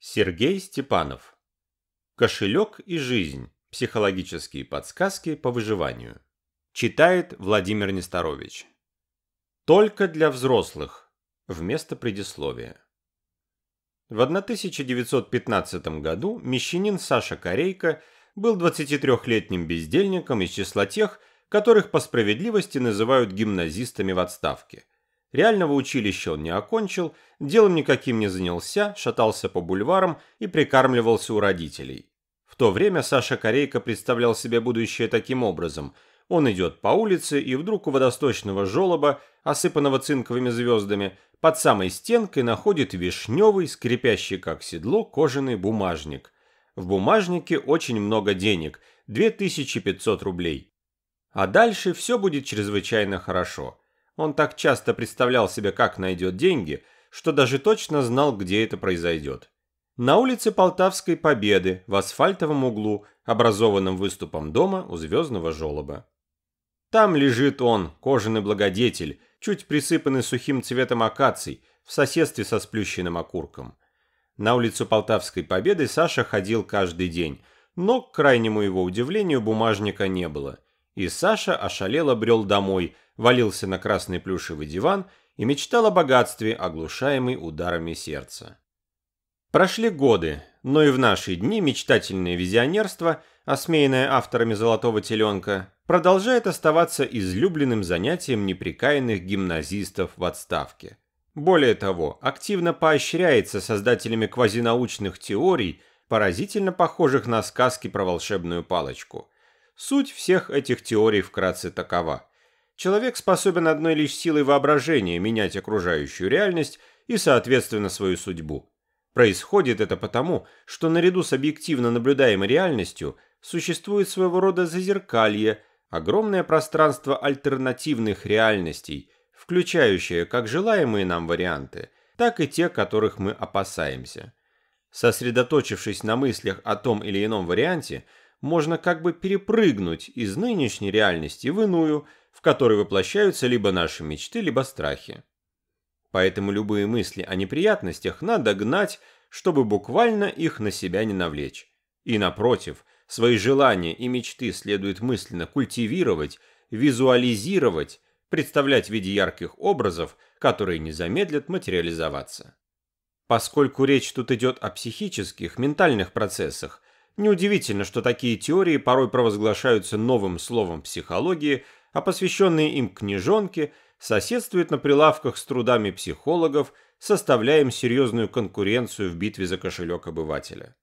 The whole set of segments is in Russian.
Сергей Степанов. Кошелек и жизнь. Психологические подсказки по выживанию. Читает Владимир Несторович. Только для взрослых. Вместо предисловия. В 1915 году мещанин Саша Корейко был 23-летним бездельником из числа тех, которых по справедливости называют гимназистами в отставке – Реального училища он не окончил, делом никаким не занялся, шатался по бульварам и прикармливался у родителей. В то время Саша Корейко представлял себе будущее таким образом. Он идет по улице, и вдруг у водосточного желоба, осыпанного цинковыми звездами, под самой стенкой находит вишневый, скрипящий как седло, кожаный бумажник. В бумажнике очень много денег – 2500 рублей. А дальше все будет чрезвычайно хорошо – он так часто представлял себе, как найдет деньги, что даже точно знал, где это произойдет. На улице Полтавской Победы, в асфальтовом углу, образованном выступом дома у звездного желоба. Там лежит он, кожаный благодетель, чуть присыпанный сухим цветом акаций, в соседстве со сплющенным окурком. На улицу Полтавской Победы Саша ходил каждый день, но, к крайнему его удивлению, бумажника не было. И Саша ошалело брел домой, валился на красный плюшевый диван и мечтал о богатстве, оглушаемый ударами сердца. Прошли годы, но и в наши дни мечтательное визионерство, осмеянное авторами «Золотого теленка», продолжает оставаться излюбленным занятием неприкаянных гимназистов в отставке. Более того, активно поощряется создателями квазинаучных теорий, поразительно похожих на сказки про волшебную палочку – Суть всех этих теорий вкратце такова. Человек способен одной лишь силой воображения менять окружающую реальность и, соответственно, свою судьбу. Происходит это потому, что наряду с объективно наблюдаемой реальностью существует своего рода зазеркалье, огромное пространство альтернативных реальностей, включающее как желаемые нам варианты, так и те, которых мы опасаемся. Сосредоточившись на мыслях о том или ином варианте, можно как бы перепрыгнуть из нынешней реальности в иную, в которой воплощаются либо наши мечты, либо страхи. Поэтому любые мысли о неприятностях надо гнать, чтобы буквально их на себя не навлечь. И напротив, свои желания и мечты следует мысленно культивировать, визуализировать, представлять в виде ярких образов, которые не замедлят материализоваться. Поскольку речь тут идет о психических, ментальных процессах, Неудивительно, что такие теории порой провозглашаются новым словом психологии, а посвященные им книжонки соседствуют на прилавках с трудами психологов, составляя серьезную конкуренцию в битве за кошелек обывателя.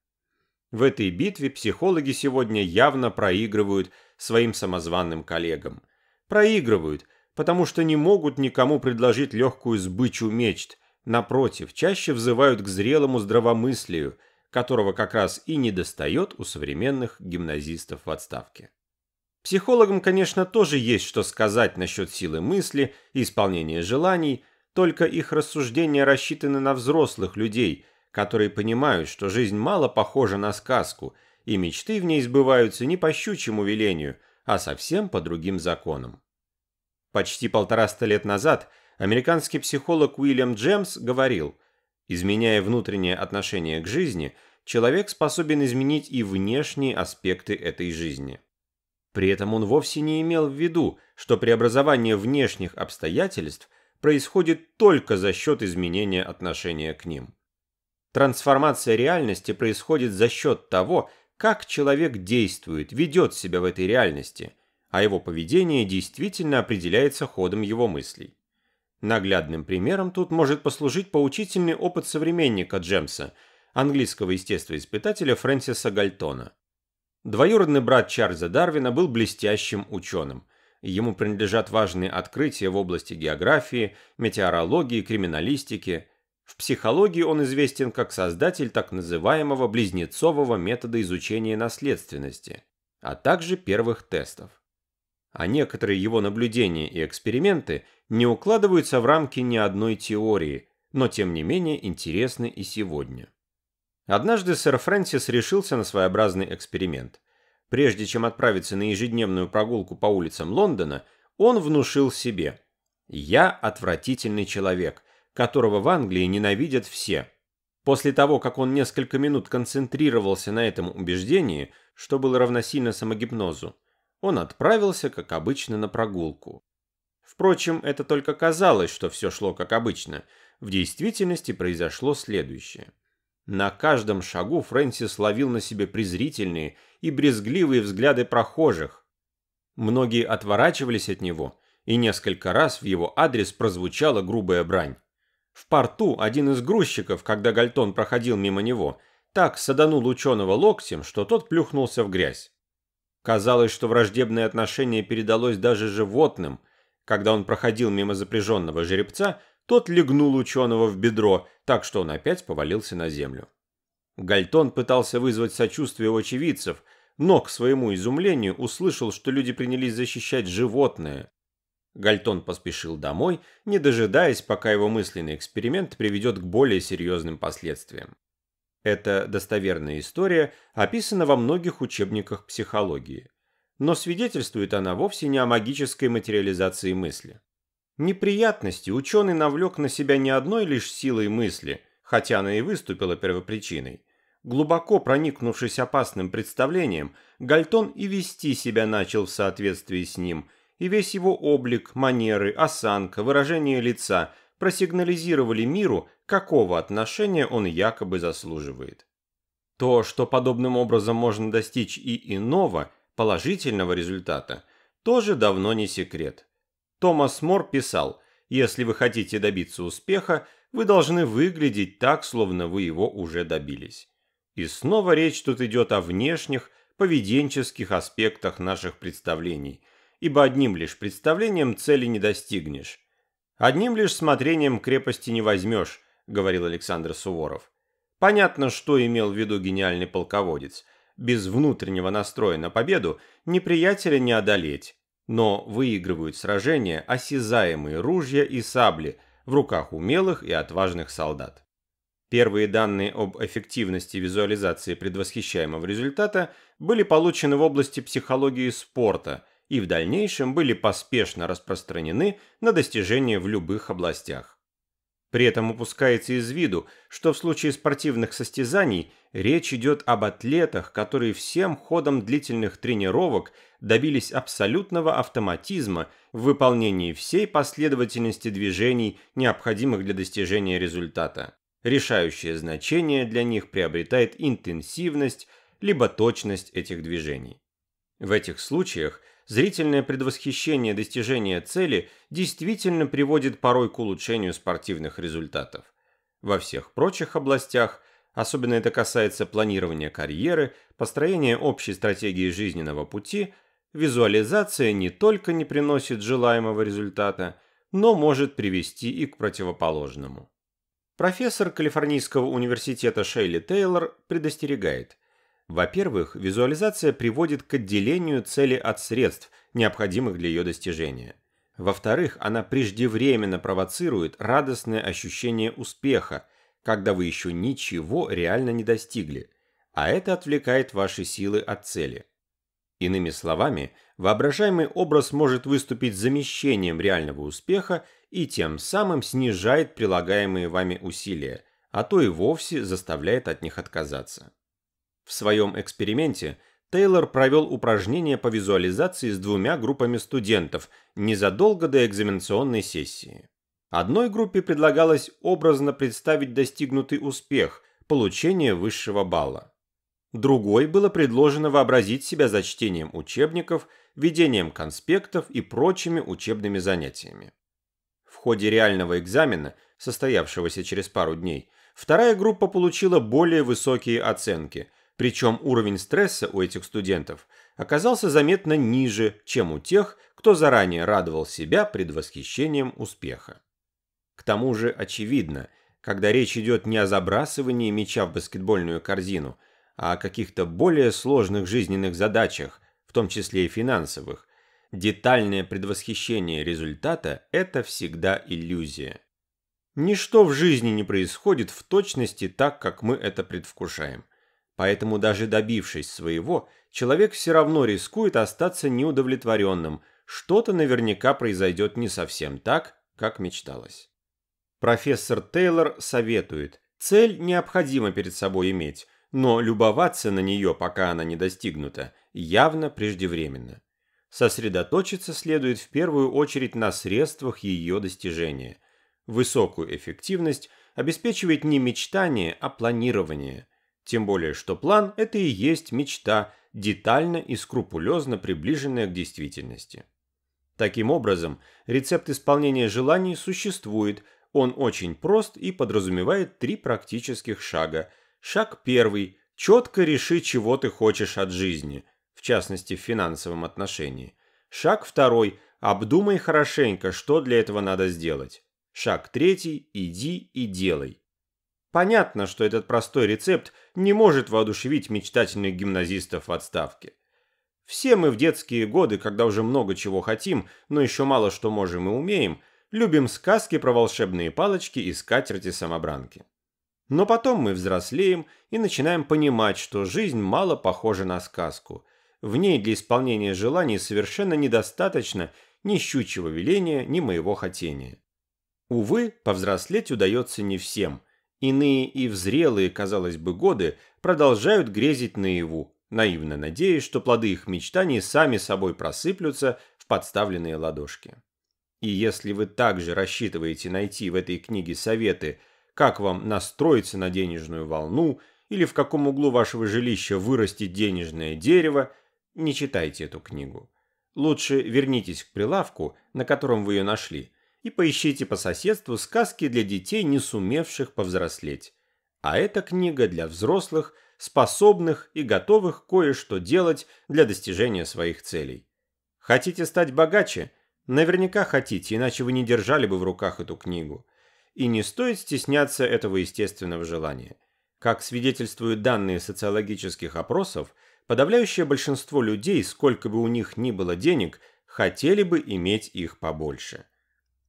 В этой битве психологи сегодня явно проигрывают своим самозванным коллегам. Проигрывают, потому что не могут никому предложить легкую сбычу мечт, напротив, чаще взывают к зрелому здравомыслию, которого как раз и недостает у современных гимназистов в отставке. Психологам, конечно, тоже есть что сказать насчет силы мысли и исполнения желаний, только их рассуждения рассчитаны на взрослых людей, которые понимают, что жизнь мало похожа на сказку, и мечты в ней сбываются не по щучьему велению, а совсем по другим законам. Почти полтораста лет назад американский психолог Уильям Джемс говорил – Изменяя внутреннее отношение к жизни, человек способен изменить и внешние аспекты этой жизни. При этом он вовсе не имел в виду, что преобразование внешних обстоятельств происходит только за счет изменения отношения к ним. Трансформация реальности происходит за счет того, как человек действует, ведет себя в этой реальности, а его поведение действительно определяется ходом его мыслей. Наглядным примером тут может послужить поучительный опыт современника Джемса, английского естествоиспытателя Фрэнсиса Гальтона. Двоюродный брат Чарльза Дарвина был блестящим ученым. Ему принадлежат важные открытия в области географии, метеорологии, криминалистики. В психологии он известен как создатель так называемого близнецового метода изучения наследственности, а также первых тестов а некоторые его наблюдения и эксперименты не укладываются в рамки ни одной теории, но тем не менее интересны и сегодня. Однажды сэр Фрэнсис решился на своеобразный эксперимент. Прежде чем отправиться на ежедневную прогулку по улицам Лондона, он внушил себе «Я отвратительный человек, которого в Англии ненавидят все». После того, как он несколько минут концентрировался на этом убеждении, что было равносильно самогипнозу, он отправился, как обычно, на прогулку. Впрочем, это только казалось, что все шло как обычно. В действительности произошло следующее. На каждом шагу Фрэнсис ловил на себе презрительные и брезгливые взгляды прохожих. Многие отворачивались от него, и несколько раз в его адрес прозвучала грубая брань. В порту один из грузчиков, когда Гальтон проходил мимо него, так саданул ученого локтем, что тот плюхнулся в грязь. Казалось, что враждебное отношение передалось даже животным. Когда он проходил мимо запряженного жеребца, тот легнул ученого в бедро, так что он опять повалился на землю. Гальтон пытался вызвать сочувствие у очевидцев, но, к своему изумлению, услышал, что люди принялись защищать животное. Гальтон поспешил домой, не дожидаясь, пока его мысленный эксперимент приведет к более серьезным последствиям. Эта достоверная история описана во многих учебниках психологии. Но свидетельствует она вовсе не о магической материализации мысли. Неприятности ученый навлек на себя не одной лишь силой мысли, хотя она и выступила первопричиной. Глубоко проникнувшись опасным представлением, Гальтон и вести себя начал в соответствии с ним, и весь его облик, манеры, осанка, выражение лица – просигнализировали миру, какого отношения он якобы заслуживает. То, что подобным образом можно достичь и иного, положительного результата, тоже давно не секрет. Томас Мор писал, если вы хотите добиться успеха, вы должны выглядеть так, словно вы его уже добились. И снова речь тут идет о внешних, поведенческих аспектах наших представлений, ибо одним лишь представлением цели не достигнешь. Одним лишь смотрением крепости не возьмешь, говорил Александр Суворов. Понятно, что имел в виду гениальный полководец. Без внутреннего настроя на победу неприятеля не одолеть. Но выигрывают сражения осязаемые ружья и сабли в руках умелых и отважных солдат. Первые данные об эффективности визуализации предвосхищаемого результата были получены в области психологии спорта и в дальнейшем были поспешно распространены на достижения в любых областях. При этом упускается из виду, что в случае спортивных состязаний речь идет об атлетах, которые всем ходом длительных тренировок добились абсолютного автоматизма в выполнении всей последовательности движений, необходимых для достижения результата. Решающее значение для них приобретает интенсивность либо точность этих движений. В этих случаях зрительное предвосхищение достижения цели действительно приводит порой к улучшению спортивных результатов. Во всех прочих областях, особенно это касается планирования карьеры, построения общей стратегии жизненного пути, визуализация не только не приносит желаемого результата, но может привести и к противоположному. Профессор Калифорнийского университета Шейли Тейлор предостерегает – во-первых, визуализация приводит к отделению цели от средств, необходимых для ее достижения. Во-вторых, она преждевременно провоцирует радостное ощущение успеха, когда вы еще ничего реально не достигли, а это отвлекает ваши силы от цели. Иными словами, воображаемый образ может выступить замещением реального успеха и тем самым снижает прилагаемые вами усилия, а то и вовсе заставляет от них отказаться. В своем эксперименте Тейлор провел упражнение по визуализации с двумя группами студентов незадолго до экзаменационной сессии. Одной группе предлагалось образно представить достигнутый успех – получение высшего балла. Другой было предложено вообразить себя за чтением учебников, ведением конспектов и прочими учебными занятиями. В ходе реального экзамена, состоявшегося через пару дней, вторая группа получила более высокие оценки, причем уровень стресса у этих студентов оказался заметно ниже, чем у тех, кто заранее радовал себя предвосхищением успеха. К тому же очевидно, когда речь идет не о забрасывании мяча в баскетбольную корзину, а о каких-то более сложных жизненных задачах, в том числе и финансовых, детальное предвосхищение результата – это всегда иллюзия. Ничто в жизни не происходит в точности так, как мы это предвкушаем – Поэтому даже добившись своего, человек все равно рискует остаться неудовлетворенным, что-то наверняка произойдет не совсем так, как мечталось. Профессор Тейлор советует, цель необходимо перед собой иметь, но любоваться на нее, пока она не достигнута, явно преждевременно. Сосредоточиться следует в первую очередь на средствах ее достижения. Высокую эффективность обеспечивает не мечтание, а планирование – тем более, что план – это и есть мечта, детально и скрупулезно приближенная к действительности. Таким образом, рецепт исполнения желаний существует, он очень прост и подразумевает три практических шага. Шаг первый – четко реши, чего ты хочешь от жизни, в частности в финансовом отношении. Шаг второй – обдумай хорошенько, что для этого надо сделать. Шаг третий – иди и делай. Понятно, что этот простой рецепт не может воодушевить мечтательных гимназистов в отставке. Все мы в детские годы, когда уже много чего хотим, но еще мало что можем и умеем, любим сказки про волшебные палочки и скатерти-самобранки. Но потом мы взрослеем и начинаем понимать, что жизнь мало похожа на сказку. В ней для исполнения желаний совершенно недостаточно ни щучьего веления, ни моего хотения. Увы, повзрослеть удается не всем, Иные и в казалось бы, годы продолжают грезить наяву, наивно надеясь, что плоды их мечтаний сами собой просыплются в подставленные ладошки. И если вы также рассчитываете найти в этой книге советы, как вам настроиться на денежную волну или в каком углу вашего жилища вырастет денежное дерево, не читайте эту книгу. Лучше вернитесь к прилавку, на котором вы ее нашли – и поищите по соседству сказки для детей, не сумевших повзрослеть. А эта книга для взрослых, способных и готовых кое-что делать для достижения своих целей. Хотите стать богаче? Наверняка хотите, иначе вы не держали бы в руках эту книгу. И не стоит стесняться этого естественного желания. Как свидетельствуют данные социологических опросов, подавляющее большинство людей, сколько бы у них ни было денег, хотели бы иметь их побольше.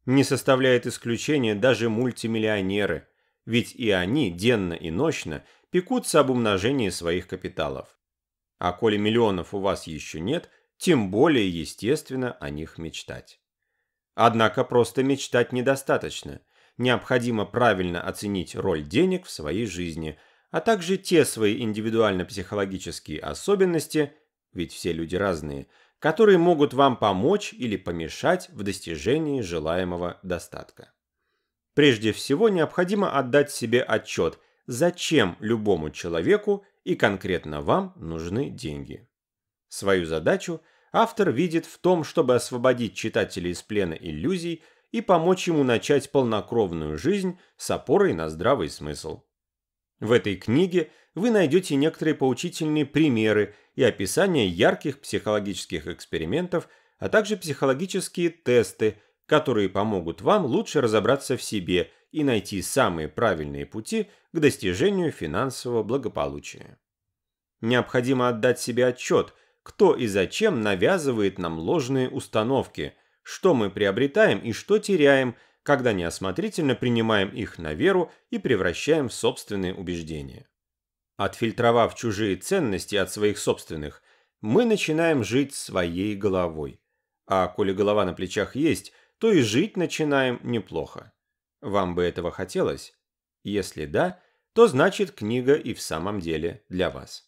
Не составляет исключения даже мультимиллионеры, ведь и они денно и ночно пекутся об умножении своих капиталов. А коли миллионов у вас еще нет, тем более естественно о них мечтать. Однако просто мечтать недостаточно. Необходимо правильно оценить роль денег в своей жизни, а также те свои индивидуально-психологические особенности, ведь все люди разные – которые могут вам помочь или помешать в достижении желаемого достатка. Прежде всего необходимо отдать себе отчет, зачем любому человеку и конкретно вам нужны деньги. Свою задачу автор видит в том, чтобы освободить читателя из плена иллюзий и помочь ему начать полнокровную жизнь с опорой на здравый смысл. В этой книге вы найдете некоторые поучительные примеры и описание ярких психологических экспериментов, а также психологические тесты, которые помогут вам лучше разобраться в себе и найти самые правильные пути к достижению финансового благополучия. Необходимо отдать себе отчет, кто и зачем навязывает нам ложные установки, что мы приобретаем и что теряем когда неосмотрительно принимаем их на веру и превращаем в собственные убеждения. Отфильтровав чужие ценности от своих собственных, мы начинаем жить своей головой. А коли голова на плечах есть, то и жить начинаем неплохо. Вам бы этого хотелось? Если да, то значит книга и в самом деле для вас.